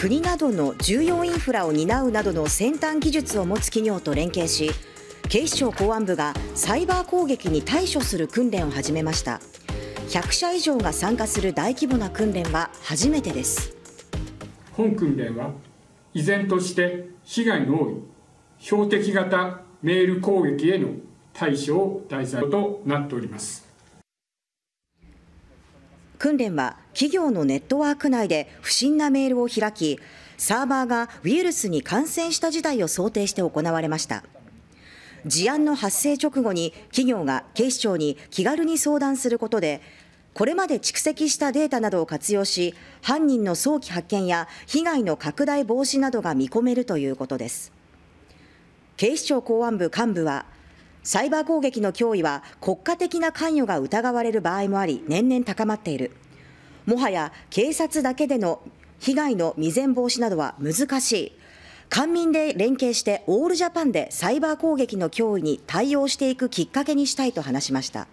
国などの重要インフラを担うなどの先端技術を持つ企業と連携し警視庁公安部がサイバー攻撃に対処する訓練を始めました100社以上が参加する大規模な訓練は初めてです本訓練は依然として被害の多い標的型メール攻撃への対処を題材となっております訓練は企業のネットワーク内で不審なメールを開き、サーバーがウイルスに感染した事態を想定して行われました。事案の発生直後に企業が警視庁に気軽に相談することで、これまで蓄積したデータなどを活用し、犯人の早期発見や被害の拡大防止などが見込めるということです。警視庁公安部幹部は、サイバー攻撃の脅威は国家的な関与が疑われる場合もあり年々高まっているもはや警察だけでの被害の未然防止などは難しい官民で連携してオールジャパンでサイバー攻撃の脅威に対応していくきっかけにしたいと話しました。